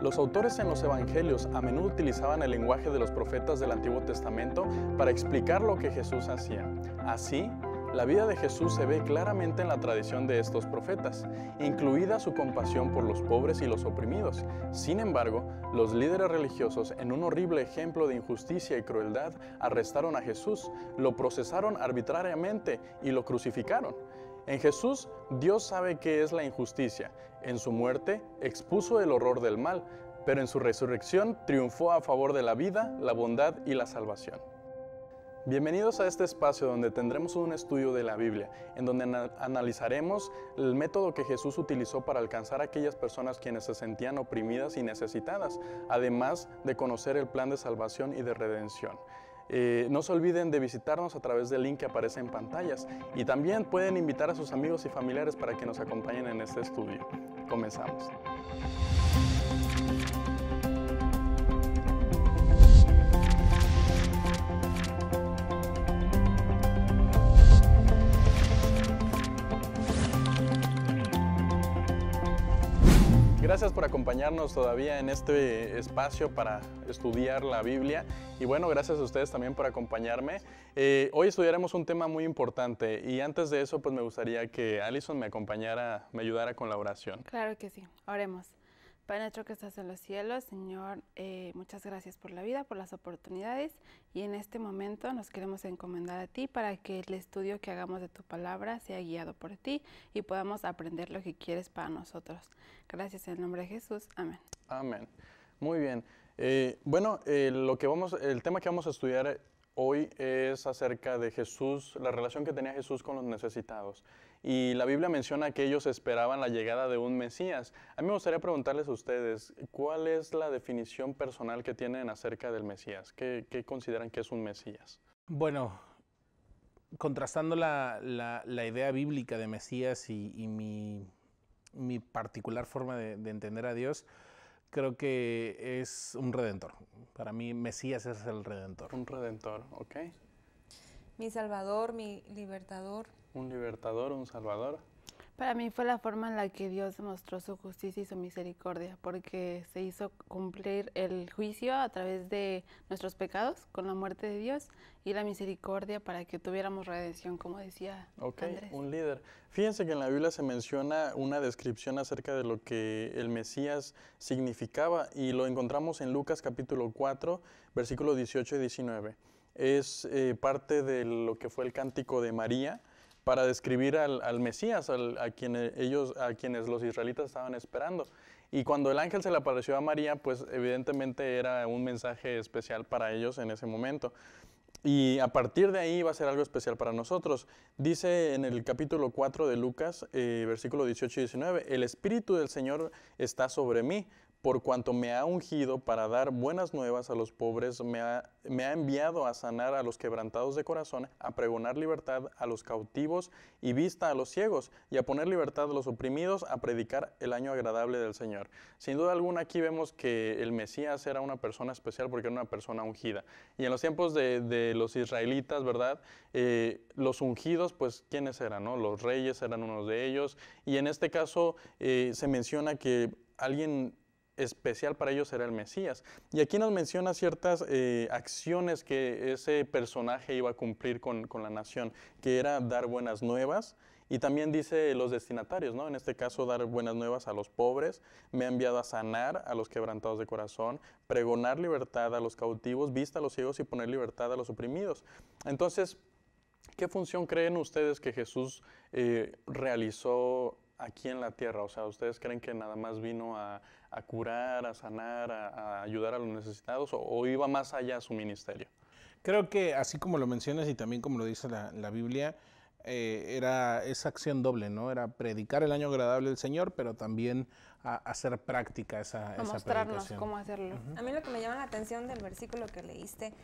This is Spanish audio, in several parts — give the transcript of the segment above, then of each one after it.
Los autores en los evangelios a menudo utilizaban el lenguaje de los profetas del Antiguo Testamento para explicar lo que Jesús hacía. Así, la vida de Jesús se ve claramente en la tradición de estos profetas, incluida su compasión por los pobres y los oprimidos. Sin embargo, los líderes religiosos, en un horrible ejemplo de injusticia y crueldad, arrestaron a Jesús, lo procesaron arbitrariamente y lo crucificaron. En Jesús, Dios sabe qué es la injusticia. En su muerte, expuso el horror del mal, pero en su resurrección triunfó a favor de la vida, la bondad y la salvación. Bienvenidos a este espacio donde tendremos un estudio de la Biblia, en donde analizaremos el método que Jesús utilizó para alcanzar a aquellas personas quienes se sentían oprimidas y necesitadas, además de conocer el plan de salvación y de redención. Eh, no se olviden de visitarnos a través del link que aparece en pantallas y también pueden invitar a sus amigos y familiares para que nos acompañen en este estudio. Comenzamos. Gracias por acompañarnos todavía en este espacio para estudiar la Biblia. Y bueno, gracias a ustedes también por acompañarme. Eh, hoy estudiaremos un tema muy importante y antes de eso, pues me gustaría que Alison me acompañara, me ayudara con la oración. Claro que sí, oremos. Padre nuestro que estás en los cielos, Señor, eh, muchas gracias por la vida, por las oportunidades y en este momento nos queremos encomendar a ti para que el estudio que hagamos de tu palabra sea guiado por ti y podamos aprender lo que quieres para nosotros. Gracias en el nombre de Jesús. Amén. Amén. Muy bien. Eh, bueno, eh, lo que vamos, el tema que vamos a estudiar hoy es acerca de Jesús, la relación que tenía Jesús con los necesitados y la Biblia menciona que ellos esperaban la llegada de un Mesías. A mí me gustaría preguntarles a ustedes, ¿cuál es la definición personal que tienen acerca del Mesías? ¿Qué, consideran que es un Mesías? Bueno, contrastando la, idea bíblica de Mesías y, mi, particular forma de, de entender a Dios, creo que es un redentor. Para mí, Mesías es el redentor. Un redentor, ok. Mi salvador, mi libertador un libertador, un salvador? Para mí fue la forma en la que Dios mostró su justicia y su misericordia, porque se hizo cumplir el juicio a través de nuestros pecados con la muerte de Dios y la misericordia para que tuviéramos redención, como decía Ok, un líder. Fíjense que en la Biblia se menciona una descripción acerca de lo que el Mesías significaba y lo encontramos en Lucas capítulo 4, versículos 18 y 19. Es eh, parte de lo que fue el cántico de María para describir al, Mesías, a, quien eh, ellos, a quienes los israelitas estaban esperando. Y cuando el ángel se le apareció a María, pues evidentemente era un mensaje especial para ellos en ese momento. Y a partir de ahí va a ser algo especial para nosotros. Dice en el capítulo 4 de Lucas, eh, versículo 18 y 19, el Espíritu del Señor está sobre mí por cuanto me ha ungido para dar buenas nuevas a los pobres, me ha, enviado a sanar a los quebrantados de corazón, a pregonar libertad a los cautivos y vista a los ciegos, y a poner libertad a los oprimidos, a predicar el año agradable del Señor. Sin duda alguna aquí vemos que el Mesías era una persona especial porque era una persona ungida. Y en los tiempos de, los israelitas, ¿verdad? Eh, los ungidos, pues, ¿quiénes eran? Los reyes eran unos de ellos. Y en este caso eh, se menciona que alguien especial para ellos era el Mesías. Y aquí nos menciona ciertas eh, acciones que ese personaje iba a cumplir con, la nación, que era dar buenas nuevas. Y también dice los destinatarios, ¿no? En este caso, dar buenas nuevas a los pobres, me ha enviado a sanar a los quebrantados de corazón, pregonar libertad a los cautivos, vista a los ciegos y poner libertad a los oprimidos. Entonces, ¿qué función creen ustedes que Jesús eh, realizó aquí en la tierra? O sea, ¿ustedes creen que nada más vino a, a curar, a sanar, a, ayudar a los necesitados o, iba más allá su ministerio? Creo que así como lo mencionas y también como lo dice la, Biblia, eh, era esa acción doble, ¿no? Era predicar el año agradable del Señor, pero también a, hacer práctica esa, a esa mostrarnos cómo hacerlo. A mí lo que me llama la atención del versículo que leíste,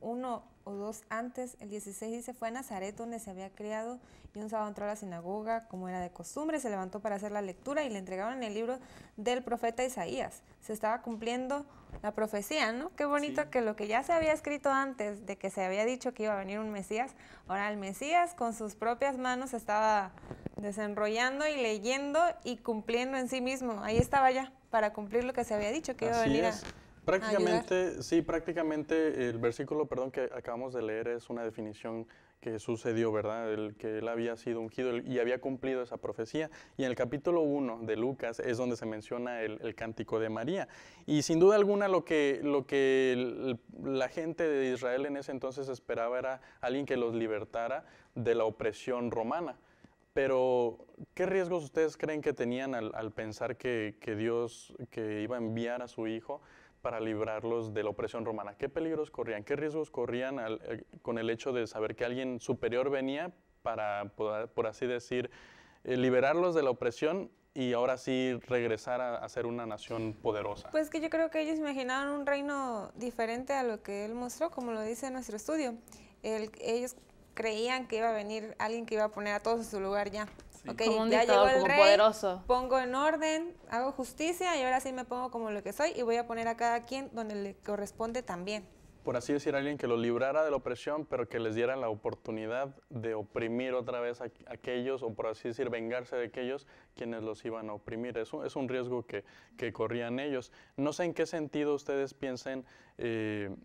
uno o dos antes, el 16 dice, fue a Nazaret donde se había criado y un sábado entró a la sinagoga, como era de costumbre, se levantó para hacer la lectura y le entregaron el libro del profeta Isaías. Se estaba cumpliendo la profecía, ¿no? Qué bonito que lo que ya se había escrito antes de que se había dicho que iba a venir un Mesías, ahora el Mesías con sus propias manos estaba desenrollando y leyendo y cumpliendo en sí mismo. Ahí estaba ya, para cumplir lo que se había dicho que iba a venir. A Prácticamente, sí, prácticamente el versículo, perdón, que acabamos de leer es una definición que sucedió, ¿verdad? El que él había sido ungido y había cumplido esa profecía. Y en el capítulo 1 de Lucas es donde se menciona el, cántico de María. Y sin duda alguna lo que, lo que la gente de Israel en ese entonces esperaba era alguien que los libertara de la opresión romana. Pero, ¿qué riesgos ustedes creen que tenían al, pensar que, Dios que iba a enviar a su hijo para librarlos de la opresión romana. ¿Qué peligros corrían? ¿Qué riesgos corrían eh, con el hecho de saber que alguien superior venía para, por, así decir, eh, liberarlos de la opresión y ahora sí regresar a, ser una nación poderosa? Pues que yo creo que ellos imaginaban un reino diferente a lo que él mostró, como lo dice nuestro estudio. ellos creían que iba a venir alguien que iba a poner a todos en su lugar ya un ya poderoso. Pongo en orden, hago justicia y ahora sí me pongo como lo que soy y voy a poner a cada quien donde le corresponde también. Por así decir, alguien que los librara de la opresión, pero que les diera la oportunidad de oprimir otra vez a, aquellos, o por así decir, vengarse de aquellos quienes los iban a oprimir. eso es un riesgo que, corrían ellos. No sé en qué sentido ustedes piensen eh,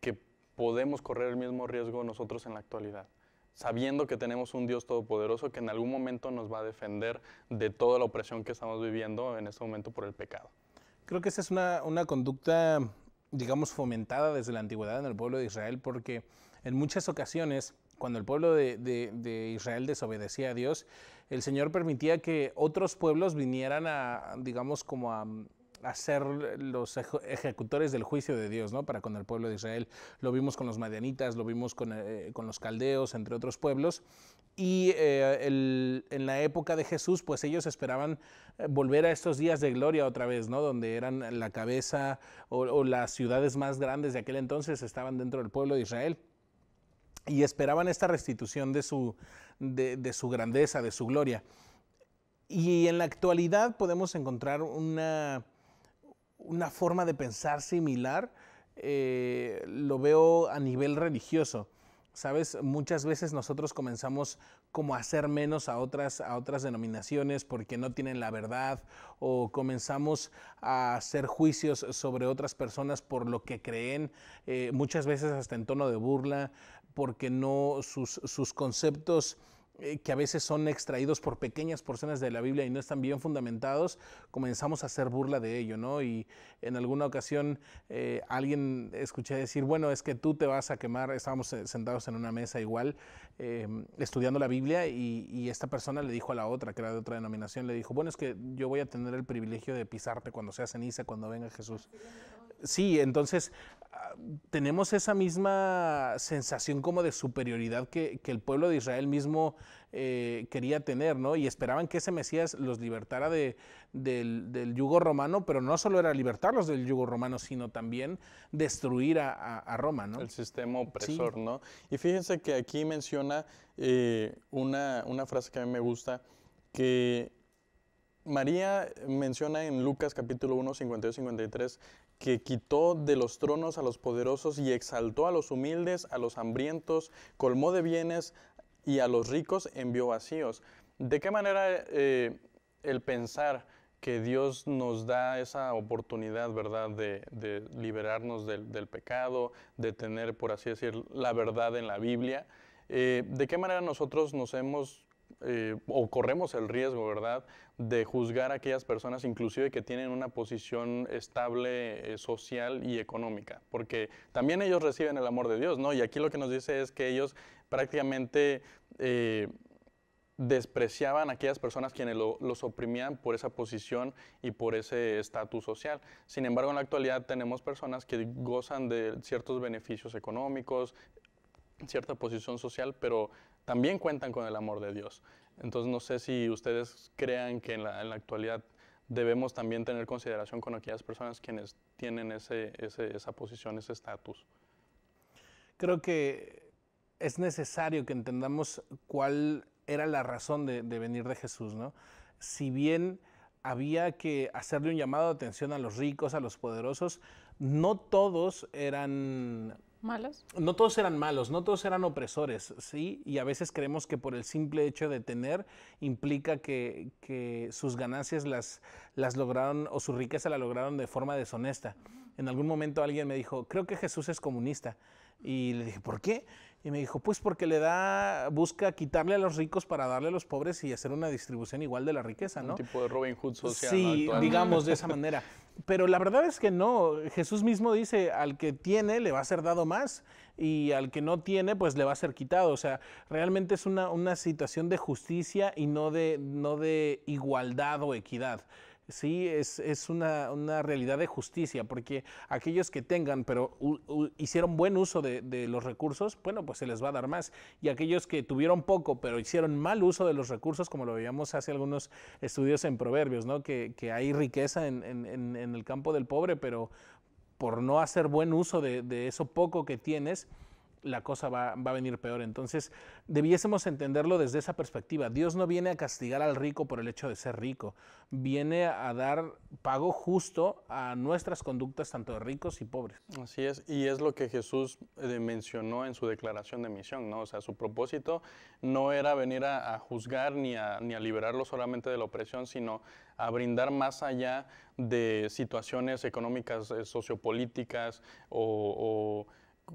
que podemos correr el mismo riesgo nosotros en la actualidad sabiendo que tenemos un Dios todopoderoso que en algún momento nos va a defender de toda la opresión que estamos viviendo en este momento por el pecado. Creo que esa es una, conducta, digamos, fomentada desde la antigüedad en el pueblo de Israel, porque en muchas ocasiones, cuando el pueblo de Israel desobedecía a Dios, el Señor permitía que otros pueblos vinieran a, digamos, como a a ser los ejecutores del juicio de Dios, ¿no? Para con el pueblo de Israel. Lo vimos con los madianitas, lo vimos con, eh, con los caldeos, entre otros pueblos. Y eh, en la época de Jesús, pues ellos esperaban eh, volver a estos días de gloria otra vez, ¿no? Donde eran la cabeza o, las ciudades más grandes de aquel entonces estaban dentro del pueblo de Israel y esperaban esta restitución de su, de, su grandeza, de su gloria. Y en la actualidad podemos encontrar una una forma de pensar similar, eh, lo veo a nivel religioso. Sabes, muchas veces nosotros comenzamos como a hacer menos a otras, a otras denominaciones porque no tienen la verdad o comenzamos a hacer juicios sobre otras personas por lo que creen, eh, muchas veces hasta en tono de burla, porque no sus conceptos eh, que a veces son extraídos por pequeñas porciones de la Biblia y no están bien fundamentados, comenzamos a hacer burla de ello, ¿no? Y en alguna ocasión eh, alguien escuché decir, bueno, es que tú te vas a quemar, estábamos eh, sentados en una mesa igual, em, estudiando la Biblia, y, y, esta persona le dijo a la otra, que era de otra denominación, le dijo, bueno, es que yo voy a tener el privilegio de pisarte cuando sea ceniza, cuando venga Jesús. Sí, entonces ah, tenemos esa misma sensación como de superioridad que, el pueblo de Israel mismo eh, quería tener, ¿no? Y esperaban que ese Mesías los libertara del, yugo romano, pero no solo era libertarlos del yugo romano, sino también destruir a, Roma, ¿no? El sistema opresor, ¿no? Y fíjense que aquí menciona eh, una, una frase que a mí me gusta, que María menciona en Lucas capítulo 1, 52, 53, que quitó de los tronos a los poderosos y exaltó a los humildes, a los hambrientos, colmó de bienes y a los ricos envió vacíos. ¿De qué manera eh, el pensar que Dios nos da esa oportunidad, verdad, de, liberarnos del, pecado, de tener, por así decir, la verdad en la Biblia? Eh, ¿De qué manera nosotros nos hemos eh, o corremos el riesgo, ¿verdad?, de juzgar a aquellas personas inclusive que tienen una posición estable eh, social y económica, porque también ellos reciben el amor de Dios, ¿no? Y aquí lo que nos dice es que ellos prácticamente... Eh, despreciaban a aquellas personas quienes los oprimían por esa posición y por ese estatus social. Sin embargo, en la actualidad tenemos personas que gozan de ciertos beneficios económicos, cierta posición social, pero también cuentan con el amor de Dios. Entonces no sé si ustedes crean que en la, actualidad debemos también tener consideración con aquellas personas quienes tienen esa posición, ese estatus. Creo que es necesario que entendamos cuál era la razón de, venir de Jesús, ¿no? Si bien había que hacerle un llamado de atención a los ricos, a los poderosos, no todos eran malos? No todos eran malos, no todos eran opresores, ¿sí? Y a veces creemos que por el simple hecho de tener implica que, sus ganancias las, las lograron o su riqueza la lograron de forma deshonesta. En algún momento alguien me dijo, creo que Jesús es comunista. Y le dije, ¿por qué? Y me dijo, pues porque le da, busca quitarle a los ricos para darle a los pobres y hacer una distribución igual de la riqueza, ¿no? Un tipo de Robin Hood social. Sí, digamos de esa manera. Pero la verdad es que no. Jesús mismo dice, al que tiene le va a ser dado más y al que no tiene pues le va a ser quitado. O sea, realmente es una, una situación de justicia y no de, no de igualdad o equidad. Sí, es, es una, una, realidad de justicia, porque aquellos que tengan, pero hicieron buen uso de, de, los recursos, bueno, pues se les va a dar más. Y aquellos que tuvieron poco, pero hicieron mal uso de los recursos, como lo veíamos hace algunos estudios en Proverbios, ¿no? que, que hay riqueza en, en, en, el campo del pobre, pero por no hacer buen uso de, de eso poco que tienes, la cosa va, a venir peor. Entonces, debiésemos entenderlo desde esa perspectiva. Dios no viene a castigar al rico por el hecho de ser rico, viene a dar pago justo a nuestras conductas, tanto de ricos y pobres. Así es, y es lo que Jesús eh, mencionó en su declaración de misión, ¿no? O sea, su propósito no era venir a, juzgar ni a, ni a liberarlo solamente de la opresión, sino a brindar más allá de situaciones económicas, eh, sociopolíticas o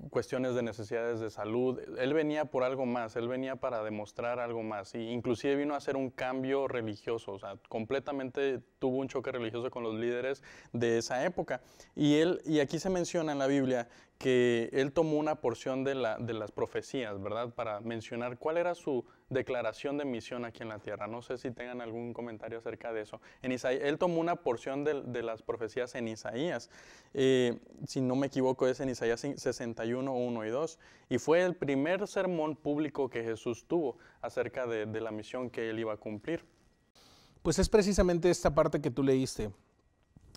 cuestiones de necesidades de salud. Él venía por algo más, él venía para demostrar algo más. Y inclusive vino a hacer un cambio religioso, o sea, completamente tuvo un choque religioso con los líderes de esa época. Y él y aquí se menciona en la Biblia que él tomó una porción de, las profecías, ¿verdad? Para mencionar cuál era su declaración de misión aquí en la tierra. No sé si tengan algún comentario acerca de eso. En él tomó una porción de, las profecías en Isaías. Eh, si no me equivoco, es en Isaías 61, 1 y 2. Y fue el primer sermón público que Jesús tuvo acerca de la misión que él iba a cumplir. Pues es precisamente esta parte que tú leíste.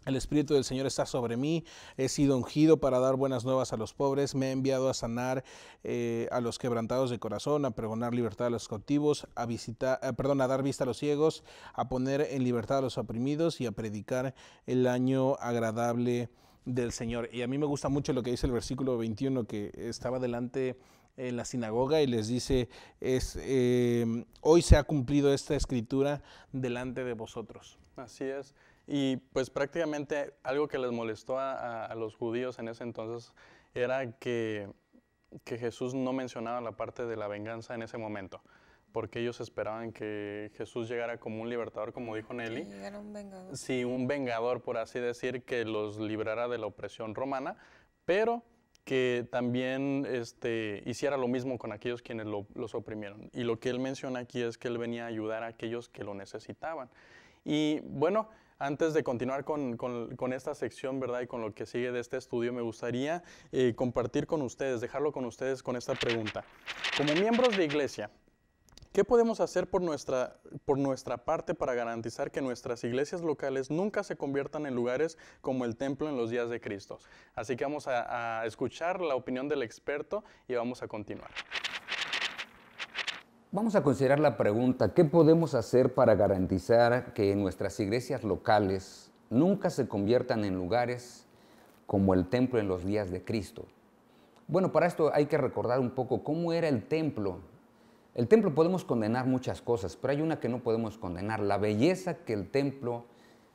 El Espíritu del Señor está sobre mí, he sido ungido para dar buenas nuevas a los pobres, me he enviado a sanar eh, a los quebrantados de corazón, a pregonar libertad a los cautivos, a, visitar, eh, perdón, a dar vista a los ciegos, a poner en libertad a los oprimidos y a predicar el año agradable del Señor. Y a mí me gusta mucho lo que dice el versículo 21, que estaba delante en la sinagoga y les dice, eh, hoy se ha cumplido esta escritura delante de vosotros. Así es. Y pues prácticamente algo que les molestó a, los judíos en ese entonces era que, Jesús no mencionaba la parte de la venganza en ese momento, porque ellos esperaban que Jesús llegara como un libertador, como dijo Nelly. Llegara un vengador. Sí, un vengador, por así decir, que los librara de la opresión romana, pero que también este, hiciera lo mismo con aquellos quienes los oprimieron. Y lo que él menciona aquí es que él venía a ayudar a aquellos que lo necesitaban. Y bueno, antes de continuar con, con, esta sección, ¿verdad? Y con lo que sigue de este estudio, me gustaría eh, compartir con ustedes, dejarlo con ustedes con esta pregunta. Como miembros de iglesia, ¿Qué podemos hacer por nuestra, por nuestra parte para garantizar que nuestras iglesias locales nunca se conviertan en lugares como el templo en los días de Cristo? Así que vamos a escuchar la opinión del experto y vamos a continuar. Vamos a considerar la pregunta, ¿qué podemos hacer para garantizar que nuestras iglesias locales nunca se conviertan en lugares como el templo en los días de Cristo? Bueno, para esto hay que recordar un poco cómo era el templo. El templo podemos condenar muchas cosas, pero hay una que no podemos condenar, la belleza que el templo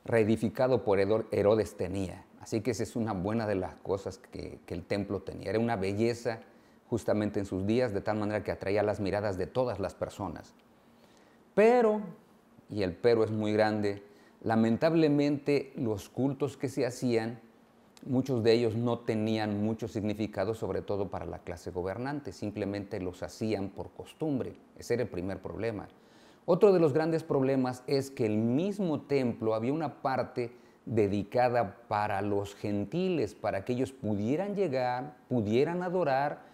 reedificado por Herodes tenía. Así que esa es una buena de las cosas que, que el templo tenía, era una belleza justamente en sus días, de tal manera que atraía las miradas de todas las personas. Pero, y el pero es muy grande, lamentablemente los cultos que se hacían, muchos de ellos no tenían mucho significado, sobre todo para la clase gobernante, simplemente los hacían por costumbre. Ese era el primer problema. Otro de los grandes problemas es que el mismo templo había una parte dedicada para los gentiles, para que ellos pudieran llegar, pudieran adorar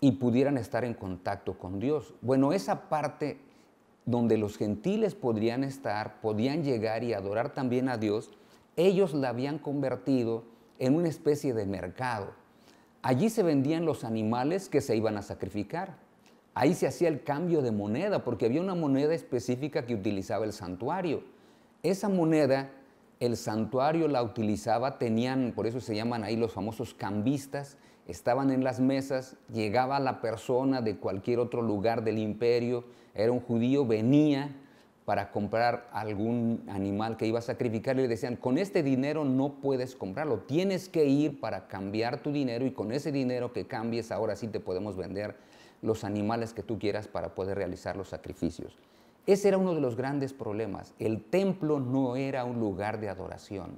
y pudieran estar en contacto con Dios. Bueno, esa parte donde los gentiles podrían estar, podían llegar y adorar también a Dios, ellos la habían convertido en una especie de mercado. Allí se vendían los animales que se iban a sacrificar. Ahí se hacía el cambio de moneda, porque había una moneda específica que utilizaba el santuario. Esa moneda el santuario la utilizaba, tenían, por eso se llaman ahí los famosos cambistas, estaban en las mesas, llegaba la persona de cualquier otro lugar del imperio, era un judío, venía para comprar algún animal que iba a sacrificar y le decían, con este dinero no puedes comprarlo, tienes que ir para cambiar tu dinero y con ese dinero que cambies ahora sí te podemos vender los animales que tú quieras para poder realizar los sacrificios. Ese era uno de los grandes problemas. El templo no era un lugar de adoración.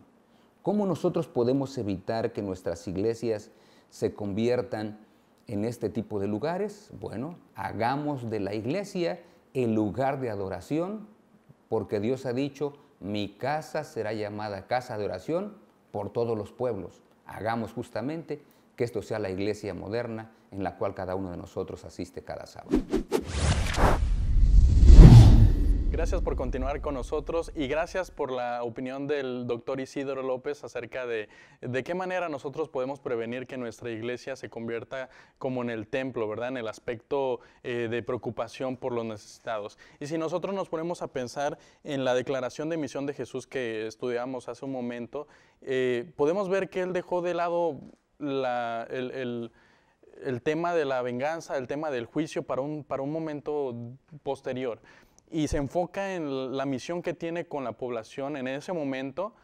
¿Cómo nosotros podemos evitar que nuestras iglesias se conviertan en este tipo de lugares? Bueno, hagamos de la iglesia el lugar de adoración, porque Dios ha dicho, mi casa será llamada casa de oración por todos los pueblos. Hagamos justamente que esto sea la iglesia moderna en la cual cada uno de nosotros asiste cada sábado. Gracias por continuar con nosotros y gracias por la opinión del doctor Isidro López acerca de de qué manera nosotros podemos prevenir que nuestra iglesia se convierta como en el templo, ¿verdad? En el aspecto eh, de preocupación por los necesitados. Y si nosotros nos ponemos a pensar en la declaración de misión de Jesús que estudiamos hace un momento, eh, podemos ver que él dejó de lado el, tema de la venganza, el tema del juicio para un, para un momento posterior y se enfoca en la misión que tiene con la población en ese momento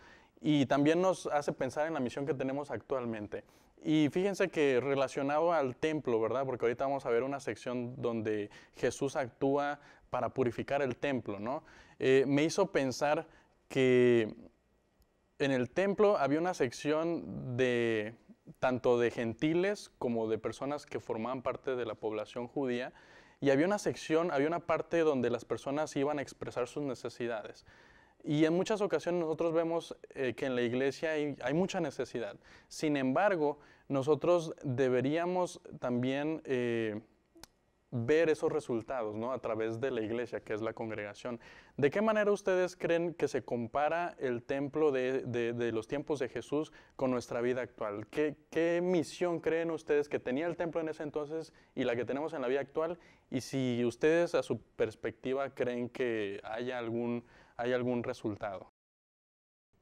y también nos hace pensar en la misión que tenemos actualmente. Y fíjense que relacionado al templo, ¿verdad? Porque ahorita vamos a ver una sección donde Jesús actúa para purificar el templo, ¿no? Eh, me hizo pensar que en el templo había una sección de tanto de gentiles como de personas que formaban parte de la población judía y había una sección, había una parte donde las personas iban a expresar sus necesidades. Y en muchas ocasiones nosotros vemos eh, que en la iglesia hay, mucha necesidad. Sin embargo, nosotros deberíamos también eh, ver esos resultados ¿no? a través de la iglesia, que es la congregación. ¿De qué manera ustedes creen que se compara el templo de, de, los tiempos de Jesús con nuestra vida actual? ¿Qué, ¿Qué, misión creen ustedes que tenía el templo en ese entonces y la que tenemos en la vida actual? Y si ustedes a su perspectiva creen que haya algún, hay algún resultado.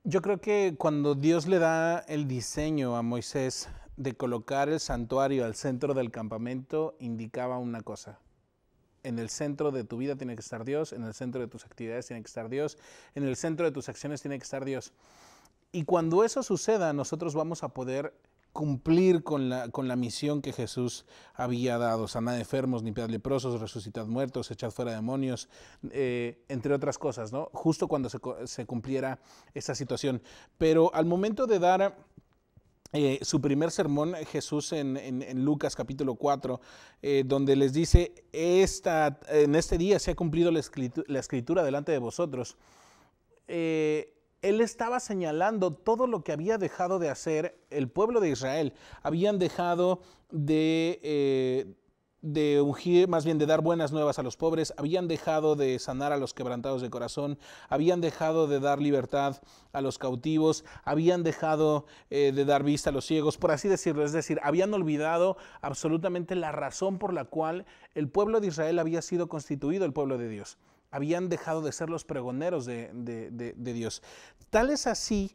Yo creo que cuando Dios le da el diseño a Moisés de colocar el santuario al centro del campamento indicaba una cosa. En el centro de tu vida tiene que estar Dios, en el centro de tus actividades tiene que estar Dios, en el centro de tus acciones tiene que estar Dios. Y cuando eso suceda, nosotros vamos a poder cumplir con la, con la misión que Jesús había dado, sanar enfermos, limpiar leprosos, resucitar muertos, echar fuera demonios, eh, entre otras cosas, ¿no? Justo cuando se, se cumpliera esa situación. Pero al momento de dar eh, su primer sermón, eh, Jesús en, Lucas capítulo 4, eh, donde les dice, Esta, en este día se ha cumplido la escritura, delante de vosotros. él estaba señalando todo lo que había dejado de hacer el pueblo de Israel. Habían dejado de de ungir, más bien de dar buenas nuevas a los pobres, habían dejado de sanar a los quebrantados de corazón, habían dejado de dar libertad a los cautivos, habían dejado eh, de dar vista a los ciegos, por así decirlo, es decir, habían olvidado absolutamente la razón por la cual el pueblo de Israel había sido constituido el pueblo de Dios, habían dejado de ser los pregoneros de Dios. Tal es así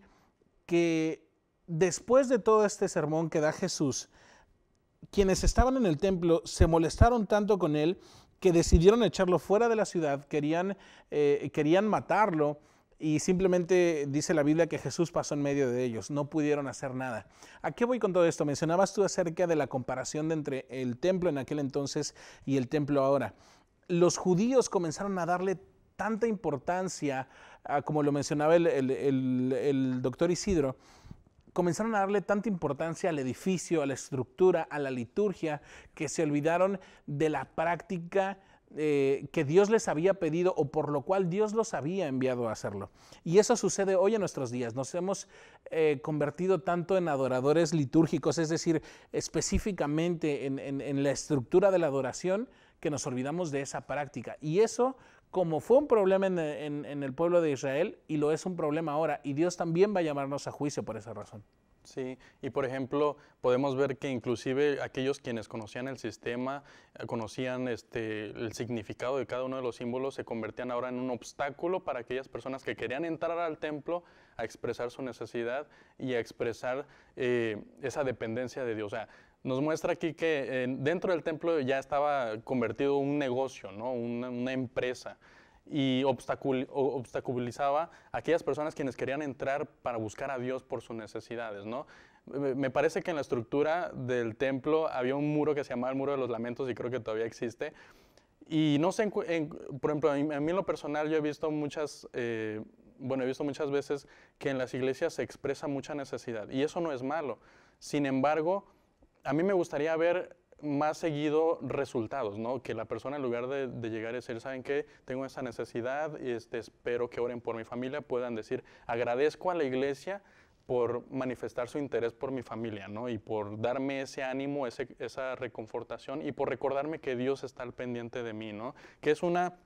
que después de todo este sermón que da Jesús, quienes estaban en el templo se molestaron tanto con él que decidieron echarlo fuera de la ciudad, eh, querían, matarlo y simplemente dice la Biblia que Jesús pasó en medio de ellos, no pudieron hacer nada. ¿A qué voy con todo esto? Mencionabas tú acerca de la comparación entre el templo en aquel entonces y el templo ahora. Los judíos comenzaron a darle tanta importancia, como lo mencionaba el doctor Isidro, comenzaron a darle tanta importancia al edificio, a la estructura, a la liturgia, que se olvidaron de la práctica eh, que Dios les había pedido o por lo cual Dios los había enviado a hacerlo. Y eso sucede hoy en nuestros días. Nos hemos eh, convertido tanto en adoradores litúrgicos, es decir, específicamente en, en la estructura de la adoración, que nos olvidamos de esa práctica. Y eso como fue un problema en, el pueblo de Israel y lo es un problema ahora. Y Dios también va a llamarnos a juicio por esa razón. Sí, y por ejemplo, podemos ver que inclusive aquellos quienes conocían el sistema, eh, conocían este, el significado de cada uno de los símbolos, se convertían ahora en un obstáculo para aquellas personas que querían entrar al templo a expresar su necesidad y a expresar eh, esa dependencia de Dios nos muestra aquí que eh, dentro del templo ya estaba convertido un negocio, ¿no? una, empresa y obstaculizaba a aquellas personas quienes querían entrar para buscar a Dios por sus necesidades, ¿no? Me parece que en la estructura del templo había un muro que se llamaba el Muro de los Lamentos y creo que todavía existe. Y no sé, por ejemplo, a mí en lo personal yo he visto muchas, eh, bueno, he visto muchas veces que en las iglesias se expresa mucha necesidad y eso no es malo. Sin embargo, a mí me gustaría ver más seguido resultados, ¿no? Que la persona en lugar de, llegar a decir, ¿saben qué? Tengo esa necesidad y este, espero que oren por mi familia, puedan decir, agradezco a la iglesia por manifestar su interés por mi familia, ¿no? Y por darme ese ánimo, esa reconfortación y por recordarme que Dios está al pendiente de mí, ¿no? Que es una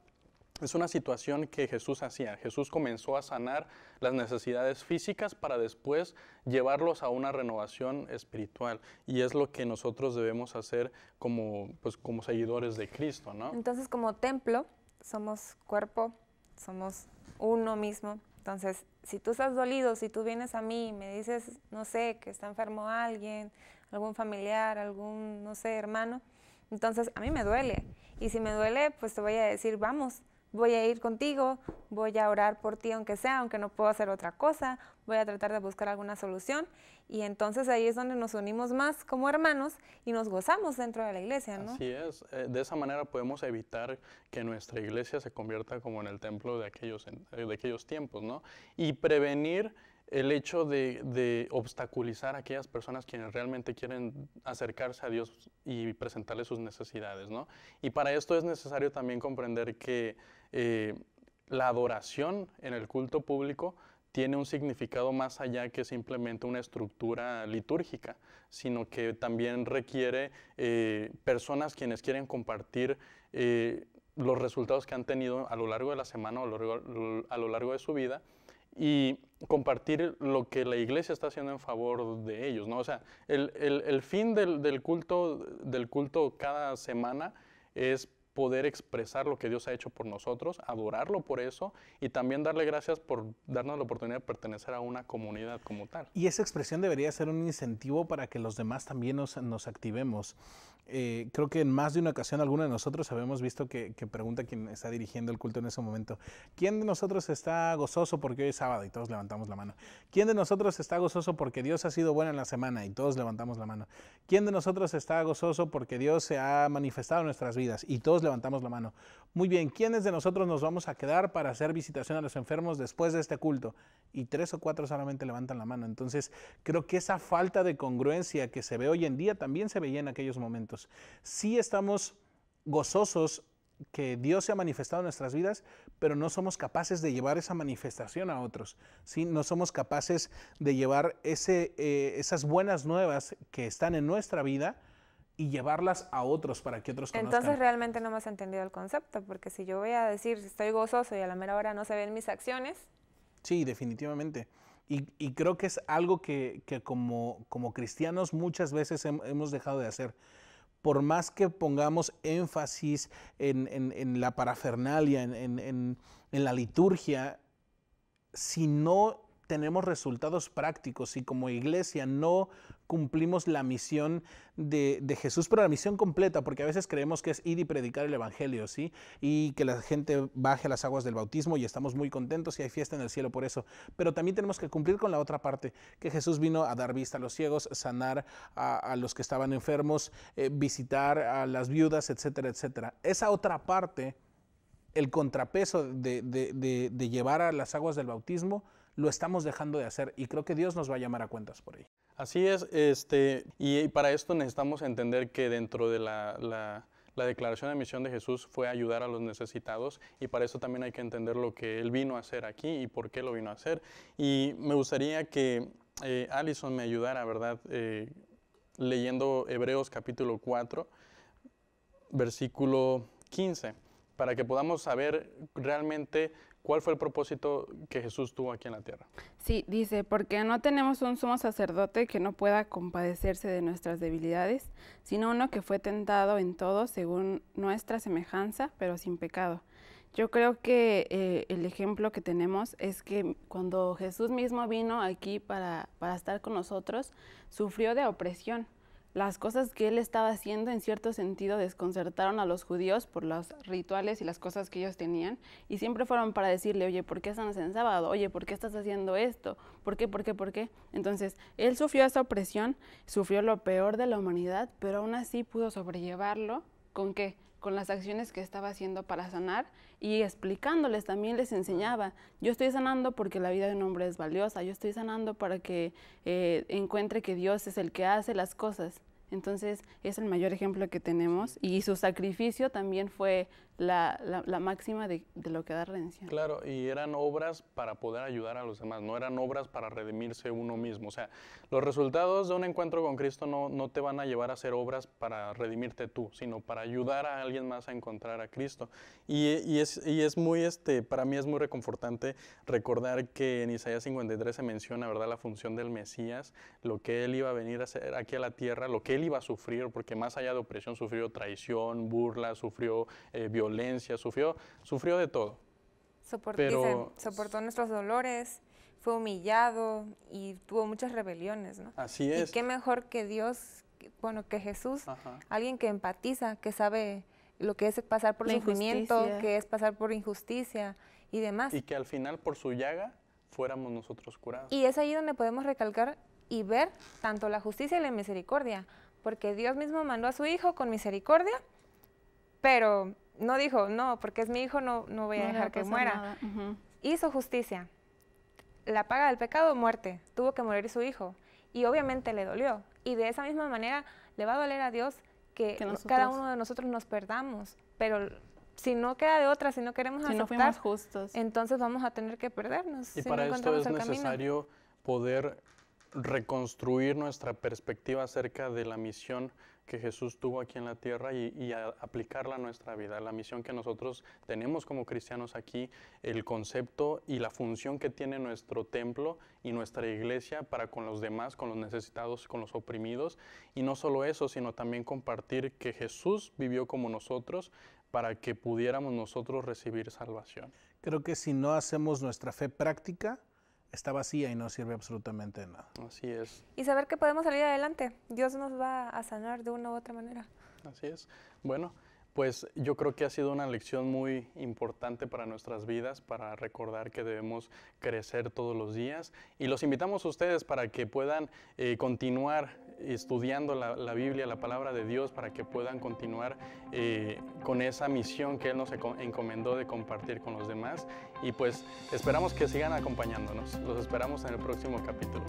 es una situación que Jesús hacía. Jesús comenzó a sanar las necesidades físicas para después llevarlos a una renovación espiritual. Y es lo que nosotros debemos hacer como, pues, como seguidores de Cristo, ¿no? Entonces, como templo, somos cuerpo, somos uno mismo. Entonces, si tú estás dolido, si tú vienes a mí y me dices, no sé, que está enfermo alguien, algún familiar, algún, no sé, hermano, entonces a mí me duele. Y si me duele, pues te voy a decir, vamos, voy a ir contigo, voy a orar por ti aunque sea, aunque no puedo hacer otra cosa, voy a tratar de buscar alguna solución. Y entonces ahí es donde nos unimos más como hermanos y nos gozamos dentro de la iglesia, ¿no? Así es, eh, de esa manera podemos evitar que nuestra iglesia se convierta como en el templo de aquellos, eh, de aquellos tiempos, ¿no? Y prevenir el hecho de, obstaculizar a aquellas personas quienes realmente quieren acercarse a Dios y presentarle sus necesidades, Y para esto es necesario también comprender que eh, la adoración en el culto público tiene un significado más allá que simplemente una estructura litúrgica, sino que también requiere eh, personas quienes quieren compartir eh, los resultados que han tenido a lo largo de la semana o a lo largo de su vida y compartir lo que la iglesia está haciendo en favor de ellos, ¿no? O sea, el, fin del, culto, del culto cada semana es poder expresar lo que Dios ha hecho por nosotros, adorarlo por eso y también darle gracias por darnos la oportunidad de pertenecer a una comunidad como tal. Y esa expresión debería ser un incentivo para que los demás también nos activemos. Eh, creo que en más de una ocasión alguno de nosotros habíamos visto que, que pregunta quién está dirigiendo el culto en ese momento, ¿quién de nosotros está gozoso porque hoy es sábado y todos levantamos la mano? ¿Quién de nosotros está gozoso porque Dios ha sido bueno en la semana y todos levantamos la mano? ¿Quién de nosotros está gozoso porque Dios se ha manifestado en nuestras vidas y todos levantamos la mano? Muy bien, ¿quiénes de nosotros nos vamos a quedar para hacer visitación a los enfermos después de este culto? Y tres o cuatro solamente levantan la mano. Entonces, creo que esa falta de congruencia que se ve hoy en día también se veía en aquellos momentos. Si Sí estamos gozosos que Dios se ha manifestado en nuestras vidas, pero no somos capaces de llevar esa manifestación a otros, si no somos capaces de llevar ese, eh, esas buenas nuevas que están en nuestra vida y llevarlas a otros para que otros conozcan. Entonces realmente no hemos entendido el concepto, porque si yo voy a decir estoy gozoso y a la mera hora no se ven mis acciones. Sí, definitivamente. Y, creo que es algo que, como, cristianos muchas veces hemos dejado de hacer por más que pongamos énfasis en, la parafernalia, en, en la liturgia, si no tenemos resultados prácticos y como iglesia no cumplimos la misión de, Jesús, pero la misión completa, porque a veces creemos que es ir y predicar el Evangelio, ¿sí? Y que la gente baje a las aguas del bautismo y estamos muy contentos y hay fiesta en el cielo por eso. Pero también tenemos que cumplir con la otra parte, que Jesús vino a dar vista a los ciegos, sanar a, los que estaban enfermos, eh, visitar a las viudas, etcétera, etcétera. Esa otra parte, el contrapeso de llevar a las aguas del bautismo, lo estamos dejando de hacer y creo que Dios nos va a llamar a cuentas por ahí. Así es, este, y para esto necesitamos entender que dentro de la, la, declaración de misión de Jesús fue ayudar a los necesitados y para eso también hay que entender lo que Él vino a hacer aquí y por qué lo vino a hacer. Y me gustaría que eh, Allison me ayudara, ¿verdad? Eh, leyendo Hebreos capítulo 4, versículo 15, para que podamos saber realmente ¿Cuál fue el propósito que Jesús tuvo aquí en la tierra? Sí, dice, porque no tenemos un sumo sacerdote que no pueda compadecerse de nuestras debilidades, sino uno que fue tentado en todo según nuestra semejanza, pero sin pecado. Yo creo que eh, el ejemplo que tenemos es que cuando Jesús mismo vino aquí para, para estar con nosotros, sufrió de opresión. Las cosas que él estaba haciendo en cierto sentido desconcertaron a los judíos por los rituales y las cosas que ellos tenían y siempre fueron para decirle, oye, ¿por qué estás en sábado? Oye, ¿por qué estás haciendo esto? ¿Por qué? ¿Por qué? ¿Por qué? Entonces, él sufrió esa opresión, sufrió lo peor de la humanidad, pero aún así pudo sobrellevarlo ¿Con qué? Con las acciones que estaba haciendo para sanar y explicándoles, también les enseñaba. Yo estoy sanando porque la vida de un hombre es valiosa, yo estoy sanando para que eh, encuentre que Dios es el que hace las cosas. Entonces es el mayor ejemplo que tenemos y su sacrificio también fue la, la, máxima de, de, lo que da redención. Claro, y eran obras para poder ayudar a los demás, no eran obras para redimirse uno mismo. O sea, los resultados de un encuentro con Cristo no, no te van a llevar a hacer obras para redimirte tú, sino para ayudar a alguien más a encontrar a Cristo. Y, y, es, y es muy, este, para mí es muy reconfortante recordar que en Isaías 53 se menciona, ¿verdad?, la función del Mesías, lo que él iba a venir a hacer aquí a la tierra, lo que él iba a sufrir, porque más allá de opresión sufrió traición, burla, sufrió violencia eh, violencia, sufrió, sufrió de todo. Soportó, soportó nuestros dolores, fue humillado y tuvo muchas rebeliones, ¿no? Así es. Y qué mejor que Dios, bueno, que Jesús, alguien que empatiza, que sabe lo que es pasar por sufrimiento, que es pasar por injusticia y demás. Y que al final por su llaga fuéramos nosotros curados. Y es ahí donde podemos recalcar y ver tanto la justicia y la misericordia, porque Dios mismo mandó a su Hijo con misericordia, pero no dijo, no, porque es mi hijo, no, no voy a dejar que muera. Hizo justicia. La paga del pecado, muerte. Tuvo que morir su hijo. Y obviamente le dolió. Y de esa misma manera le va a doler a Dios que, cada uno de nosotros nos perdamos. Pero si no queda de otra, si no queremos si justos. entonces vamos a tener que perdernos. Y para esto es necesario poder reconstruir nuestra perspectiva acerca de la misión que Jesús tuvo aquí en la tierra y, aplicarla a nuestra vida. La misión que nosotros tenemos como cristianos aquí, el concepto y la función que tiene nuestro templo y nuestra iglesia para con los demás, con los necesitados, con los oprimidos. Y no solo eso, sino también compartir que Jesús vivió como nosotros para que pudiéramos nosotros recibir salvación. Creo que si no hacemos nuestra fe práctica, está vacía y no sirve absolutamente nada. Así es. Y saber que podemos salir adelante. Dios nos va a sanar de una u otra manera. Así es. Bueno, pues yo creo que ha sido una lección muy importante para nuestras vidas, para recordar que debemos crecer todos los días. Y los invitamos a ustedes para que puedan eh, continuar estudiando la, Biblia, la palabra de Dios, para que puedan continuar eh, con esa misión que Él nos encomendó de compartir con los demás. Y pues esperamos que sigan acompañándonos. Los esperamos en el próximo capítulo.